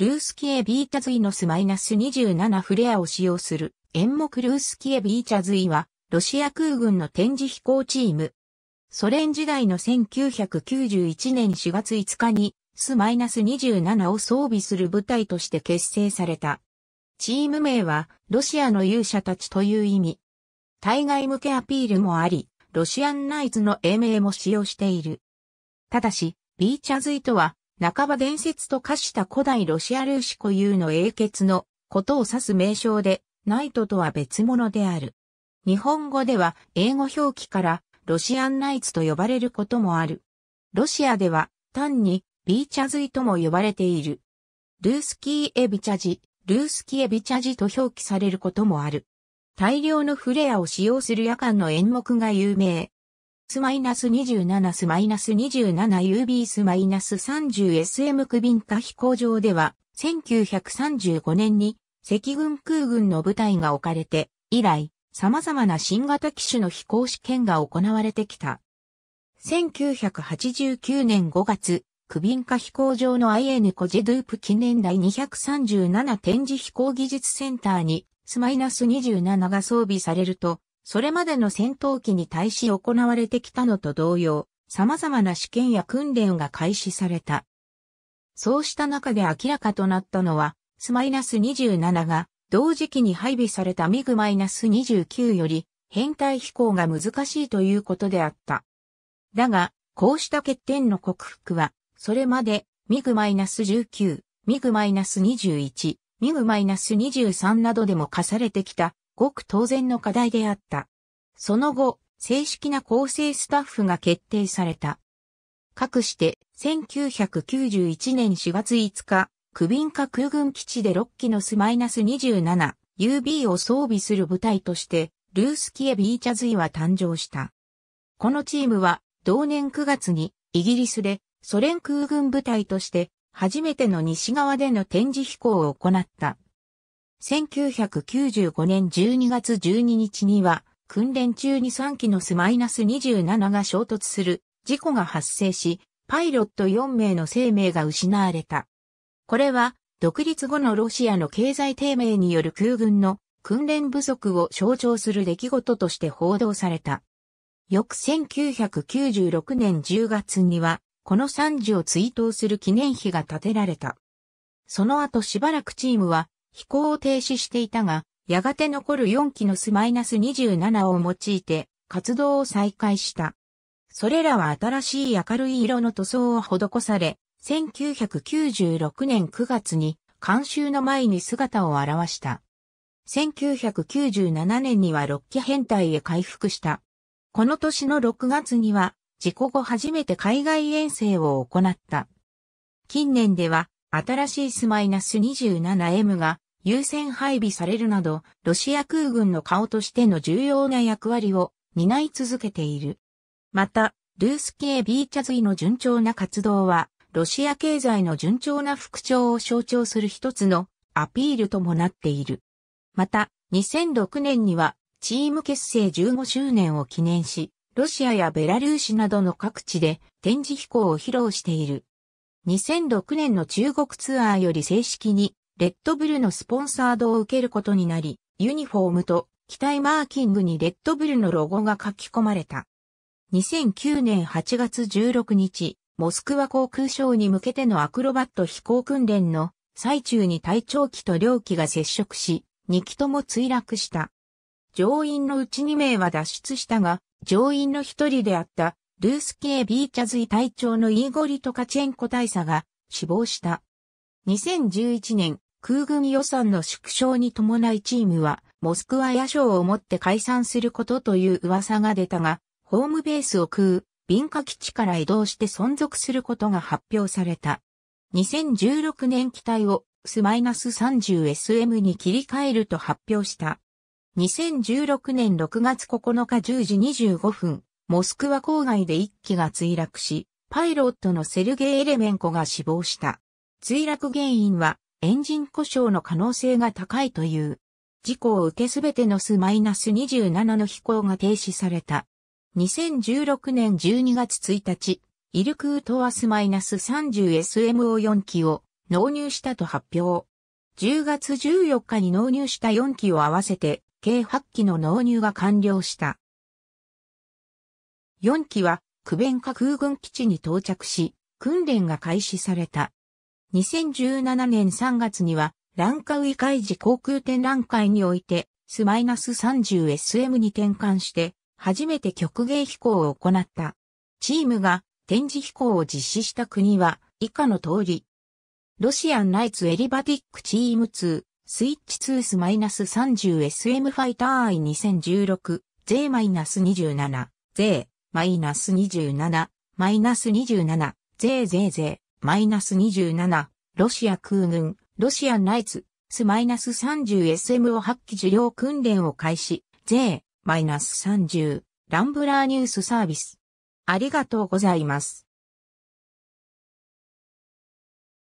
ルースキエビーチャズイノスマイナス -27 フレアを使用する演目ルースキエビーチャズイは、ロシア空軍の展示飛行チーム。ソ連時代の1991年4月5日に、ス -27 を装備する部隊として結成された。チーム名は、ロシアの勇者たちという意味。対外向けアピールもあり、ロシアンナイツの英名も使用している。ただし、ビーチャズイとは、半ば伝説と化した古代ロシアルーシ固有の英傑のことを指す名称で、ナイトとは別物である。日本語では英語表記からロシアンナイツと呼ばれることもある。ロシアでは単にビーチャズイとも呼ばれている。ルースキーエビチャジ、ルースキエビチャジと表記されることもある。大量のフレアを使用する夜間の演目が有名。スマイナス27スマイナス 27UB スマイナス 30SM クビンカ飛行場では、1935年に赤軍空軍の部隊が置かれて、以来、様々な新型機種の飛行試験が行われてきた。1989年5月、クビンカ飛行場の IN コジェドゥープ記念台237展示飛行技術センターに、スマイナス27が装備されると、それまでの戦闘機に対し行われてきたのと同様、様々な試験や訓練が開始された。そうした中で明らかとなったのは、ス2 7が同時期に配備されたミグ -29 より変態飛行が難しいということであった。だが、こうした欠点の克服は、それまでミグ -19、ミグ -21、ミグ -23 などでも課されてきたごく当然の課題であった。その後、正式な構成スタッフが決定された。かくして、1991年4月5日、クビンカ空軍基地で6機のスマイナス 27UB を装備する部隊として、ルースキエ・ビーチャズイは誕生した。このチームは、同年9月に、イギリスで、ソ連空軍部隊として、初めての西側での展示飛行を行った。1995年12月12日には、訓練中に3機のスマイナス27が衝突する事故が発生し、パイロット4名の生命が失われた。これは、独立後のロシアの経済低迷による空軍の訓練不足を象徴する出来事として報道された。翌1996年10月には、この惨事を追悼する記念碑が建てられた。その後しばらくチームは飛行を停止していたが、やがて残る4機のスマイナス -27 を用いて活動を再開した。それらは新しい明るい色の塗装を施され、1996年9月に監修の前に姿を現した。1997年には6機編隊へ回復した。この年の6月には、事故後初めて海外遠征を行った。近年では、新しいスマイナス2 7 m が優先配備されるなど、ロシア空軍の顔としての重要な役割を担い続けている。また、ルース系 B チャズイの順調な活動は、ロシア経済の順調な復調を象徴する一つのアピールともなっている。また、2006年にはチーム結成15周年を記念し、ロシアやベラルーシなどの各地で展示飛行を披露している。2006年の中国ツアーより正式にレッドブルのスポンサードを受けることになり、ユニフォームと機体マーキングにレッドブルのロゴが書き込まれた。2009年8月16日、モスクワ航空ショーに向けてのアクロバット飛行訓練の最中に体長機と両機が接触し、2機とも墜落した。乗員のうち2名は脱出したが、乗員の一人であったルース系ビーチャズイ隊長のイーゴリトカチェンコ大佐が死亡した。2011年、空軍予算の縮小に伴いチームは、モスクワ野将をもって解散することという噂が出たが、ホームベースを空、う、敏火基地から移動して存続することが発表された。2016年機体をス -30SM に切り替えると発表した。2016年6月9日10時25分、モスクワ郊外で1機が墜落し、パイロットのセルゲイ・エレメンコが死亡した。墜落原因はエンジン故障の可能性が高いという。事故を受けすべてのス -27 の飛行が停止された。2016年12月1日、イルクートアス -30SMO4 機を納入したと発表。10月14日に納入した4機を合わせて、計8機の納入が完了した。4機は、クベンカ空軍基地に到着し、訓練が開始された。2017年3月には、ランカウイ海事航空展覧会において、スマイナス -30SM に転換して、初めて曲芸飛行を行った。チームが展示飛行を実施した国は、以下の通り。ロシアンナイツエリバティックチーム2、スイッチ2スマイナス -30SM ファイター I2016、J-27、J、マイナス27、マイナス27、ゼーゼーゼー、マイナス27、ロシア空軍、ロシアナイツ、スマイナス 30SM を発揮受領訓練を開始、税、マイナス30、ランブラーニュースサービス。ありがとうございます。